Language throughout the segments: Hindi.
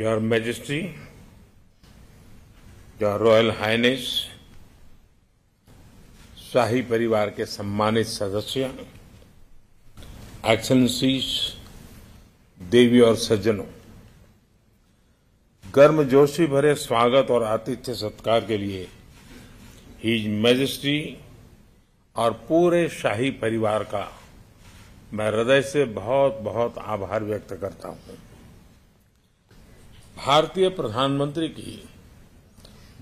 Your Majesty, Your Royal Highness, शाही परिवार के सम्मानित सदस्य एक्सेलेंसीज देवी और सज्जनों गर्मजोशी भरे स्वागत और आतिथ्य सत्कार के लिए हिज मैजिस्ट्री और पूरे शाही परिवार का मैं हृदय से बहुत बहुत आभार व्यक्त करता हूं भारतीय प्रधानमंत्री की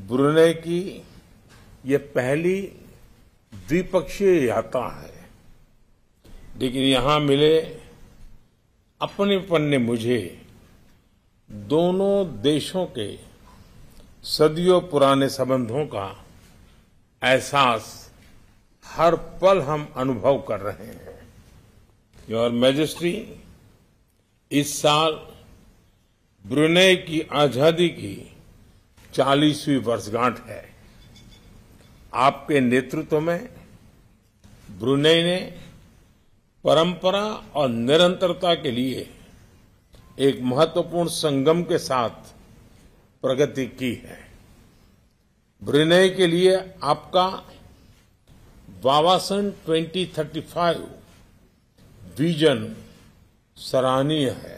ब्रुनई की यह पहली द्विपक्षीय यात्रा है लेकिन यहां मिले अपनेपन ने मुझे दोनों देशों के सदियों पुराने संबंधों का एहसास हर पल हम अनुभव कर रहे हैं योर मैजेस्टी इस साल ब्रुनेई की आजादी की चालीसवीं वर्षगांठ है आपके नेतृत्व में ब्रुने ने परंपरा और निरंतरता के लिए एक महत्वपूर्ण संगम के साथ प्रगति की है ब्रुने के लिए आपका वावासन 2035 विजन सराहनीय है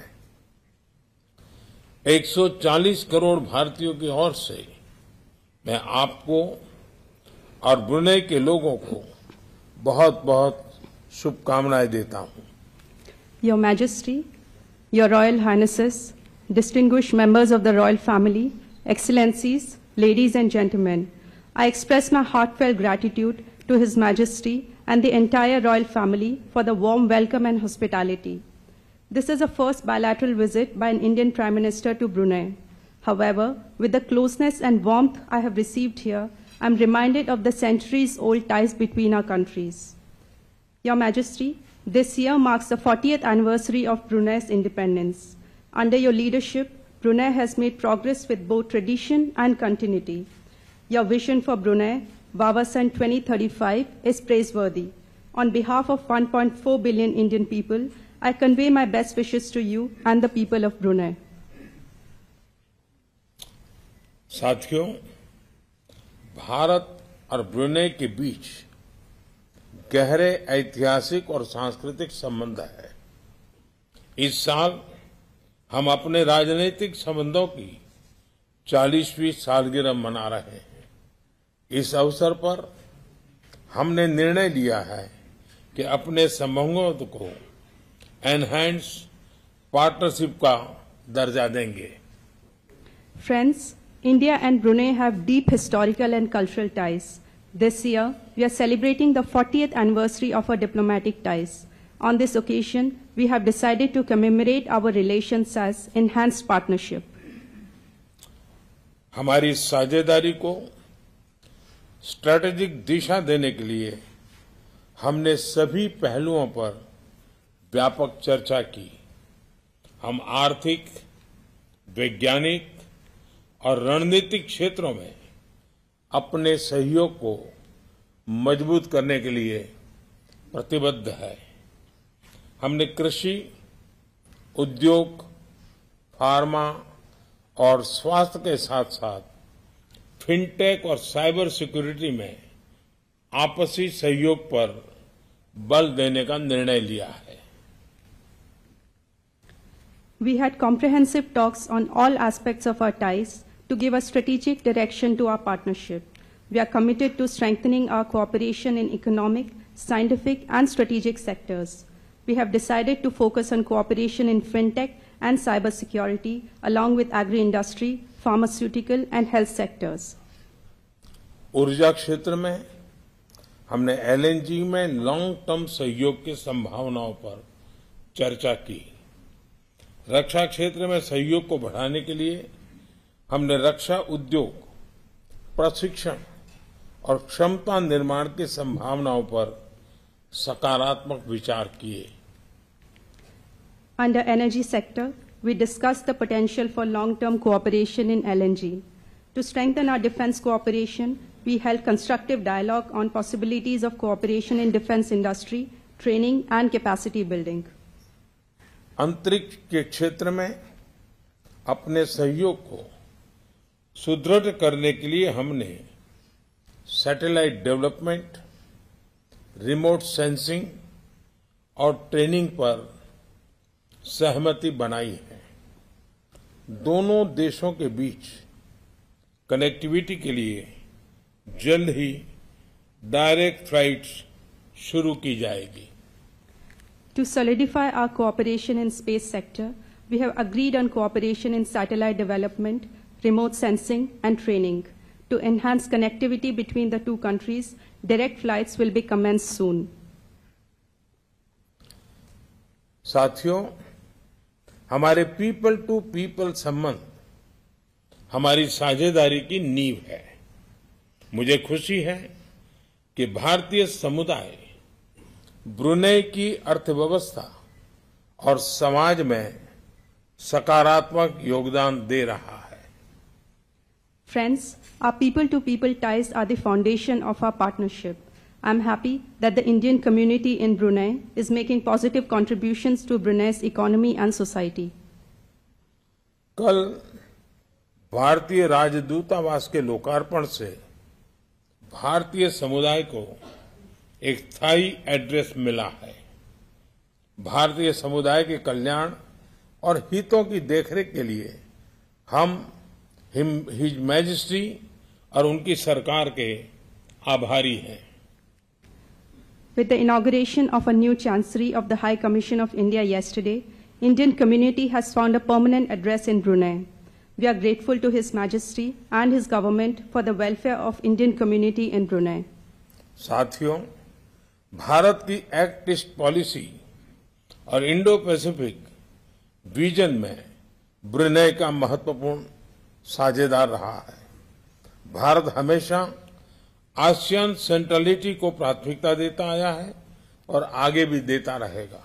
140 करोड़ भारतीयों की ओर से मैं आपको और बुने के लोगों को बहुत बहुत शुभकामनाएं देता हूं your majesty your royal highnesses distinguished members of the royal family excellencies ladies and gentleman I express my heartfelt gratitude to his majesty and the entire royal family for the warm welcome and hospitality This is a first bilateral visit by an Indian Prime Minister to Brunei. However, with the closeness and warmth I have received here, I'm reminded of the centuries-old ties between our countries. Your Majesty, this year marks the 40th anniversary of Brunei's independence. Under your leadership, Brunei has made progress with both tradition and continuity. Your vision for Brunei, Wawasan 2035, is praiseworthy. On behalf of 1.4 billion Indian people, I convey my best wishes to you and the people of Brunei. साथियों भारत और ब्रुनेई के बीच गहरे ऐतिहासिक और सांस्कृतिक संबंध है इस साल हम अपने राजनीतिक संबंधों की 40वीं सालगिरह मना रहे हैं इस अवसर पर हमने निर्णय लिया है कि अपने संबंधों को एनहैंड्स पार्टनरशिप का दर्जा देंगे friends India and Brunei have deep historical and cultural ties. This year, we are celebrating the 40th anniversary of our diplomatic ties. On this occasion, we have decided to commemorate our relations as enhanced partnership. हमारी साझेदारी को स्ट्रैटेजिक दिशा देने के लिए हमने सभी पहलुओं पर व्यापक चर्चा की हम आर्थिक वैज्ञानिक और रणनीतिक क्षेत्रों में अपने सहयोग को मजबूत करने के लिए प्रतिबद्ध है हमने कृषि उद्योग फार्मा और स्वास्थ्य के साथ साथ फिनटेक और साइबर सिक्योरिटी में आपसी सहयोग पर बल देने का निर्णय लिया है we had comprehensive talks on all aspects of our ties to give a strategic direction to our partnership. We are committed to strengthening our cooperation in economic, scientific, and strategic sectors. We have decided to focus on cooperation in fintech and cybersecurity, along with agri-industry, pharmaceutical, and health sectors. ऊर्जा क्षेत्र में हमने एलएनजी में लॉन्ग टर्म सहयोग की संभावनाओं पर चर्चा की रक्षा क्षेत्र में सहयोग को बढ़ाने के लिए हमने रक्षा उद्योग प्रशिक्षण और क्षमता निर्माण की संभावनाओं पर सकारात्मक विचार किए under energy sector we discuss the potential for long term cooperation in L LNG to strengthen our defence cooperation we held constructive dialogue on possibilities of cooperation in defence industry training and capacity building अंतरिक्ष के क्षेत्र में अपने सहयोग को सुदृढ़ करने के लिए हमने सैटेलाइट डेवलपमेंट रिमोट सेंसिंग और ट्रेनिंग पर सहमति बनाई है दोनों देशों के बीच कनेक्टिविटी के लिए जल्द ही डायरेक्ट फ्लाइट्स शुरू की जाएगी To solidify our cooperation in space sector, we have agreed on cooperation in satellite development, remote sensing, and training. To enhance connectivity between the two countries, direct flights will be commenced soon. साथियों, हमारे पीपल टू पीपल संबंध हमारी साझेदारी की नींव है मुझे खुशी है कि भारतीय समुदाय ब्रुनेई की अर्थव्यवस्था और समाज में सकारात्मक योगदान दे रहा है friends our people to people ties are the foundation of our partnership. I'm happy that the Indian community in Brunei is making positive contributions to Brunei's economy and society. कल भारतीय राजदूतावास के लोकार्पण से भारतीय समुदाय को एक स्थायी एड्रेस मिला है भारतीय समुदाय के कल्याण और हितों की देखरेख के लिए हम हिज मैजिस्ट्री और उनकी सरकार के आभारी हैं with the inauguration of a new chancery of the high commission of India yesterday Indian community has found a permanent address in Brunei we are grateful to his majesty and his government for the welfare of Indian community in Brunei. साथियों भारत की एक्ट ईस्ट पॉलिसी और इंडो पैसिफिक विजन में ब्रुनेई का महत्वपूर्ण साझेदार रहा है भारत हमेशा आसियान सेंट्रलिटी को प्राथमिकता देता आया है और आगे भी देता रहेगा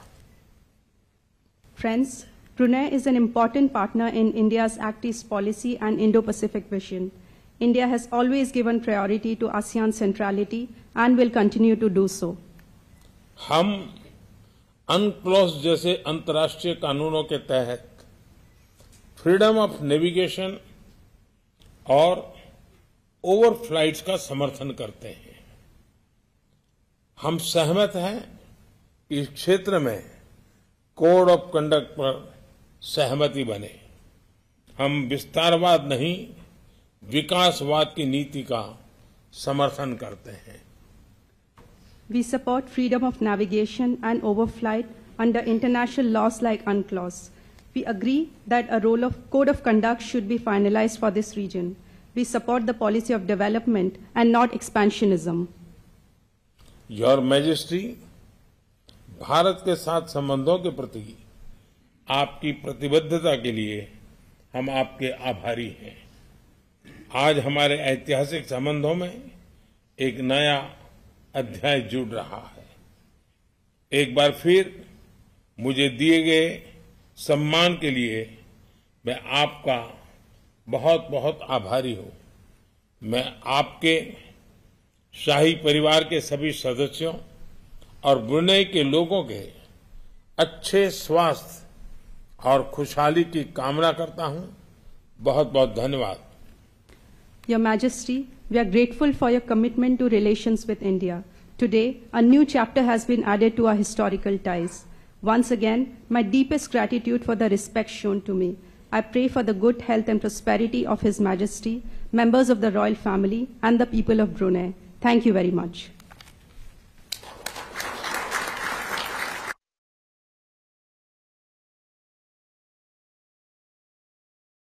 friends Brunei is an important partner in India's act east policy and Indo Pacific vision India has always given priority to ASEAN centrality and will continue to do so हम अनक्लॉस जैसे अंतर्राष्ट्रीय कानूनों के तहत फ्रीडम ऑफ नेविगेशन और ओवर फ्लाइट्स का समर्थन करते हैं हम सहमत हैं कि इस क्षेत्र में कोड ऑफ कंडक्ट पर सहमति बने हम विस्तारवाद नहीं विकासवाद की नीति का समर्थन करते हैं we support freedom of navigation and overflight under international laws like UNCLOS. We agree that a role of code of conduct should be finalized for this region. We support the policy of development and not expansionism. Your Majesty, Bharat के साथ संबंधों के प्रति आपकी प्रतिबद्धता के लिए हम आपके आभारी हैं आज हमारे ऐतिहासिक संबंधों में एक नया अध्याय जुड़ रहा है एक बार फिर मुझे दिए गए सम्मान के लिए मैं आपका बहुत बहुत आभारी हूं मैं आपके शाही परिवार के सभी सदस्यों और ब्रुनई के लोगों के अच्छे स्वास्थ्य और खुशहाली की कामना करता हूं बहुत बहुत धन्यवाद Your Majesty, we are grateful for your commitment to relations with India. Today, a new chapter has been added to our historical ties. Once again, my deepest gratitude for the respect shown to me. I pray for the good health and prosperity of His Majesty, members of the royal family, and the people of Brunei. Thank you very much.